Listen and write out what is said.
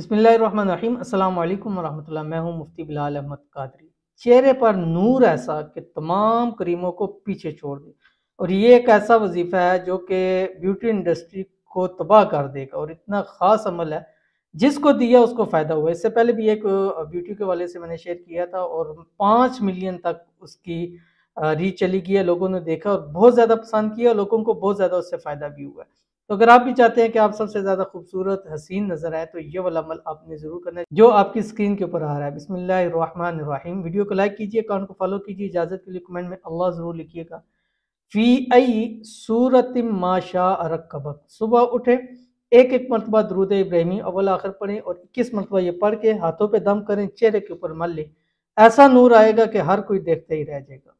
बसमीम वरह मैं हूं मुफ्ती बिलाल अहमद कादरी चेहरे पर नूर ऐसा कि तमाम करीमों को पीछे छोड़ दे और ये एक ऐसा वजीफ़ा है जो कि ब्यूटी इंडस्ट्री को तबाह कर देगा और इतना ख़ास अमल है जिसको दिया उसको फ़ायदा हुआ इससे पहले भी एक ब्यूटी के वाले से मैंने शेयर किया था और पाँच मिलियन तक उसकी रीच चली गई है लोगों ने देखा और बहुत ज़्यादा पसंद किया लोगों को बहुत ज़्यादा उससे फ़ायदा भी हुआ है तो अगर आप भी चाहते हैं कि आप सबसे ज़्यादा खूबसूरत हसीन नज़र आए तो ये वाला अमल आपने ज़रूर करना है जो आपकी स्क्रीन के ऊपर आ रहा है बिसमिल्ल वीडियो को लाइक कीजिए अकाउंट को फॉलो कीजिए इजाज़त के लिए कमेंट में अल्लाह ज़रूर लिखिएगा फ़ी आई सूरत माशा रकबक सुबह उठे एक एक मरतबा दरूद इब्राहिमी अवल आखिर पढ़ें और इक्कीस मरतबा ये पढ़ के हाथों पर दम करें चेहरे के ऊपर मल लें ऐसा नूर आएगा कि हर कोई देखते ही रह जाएगा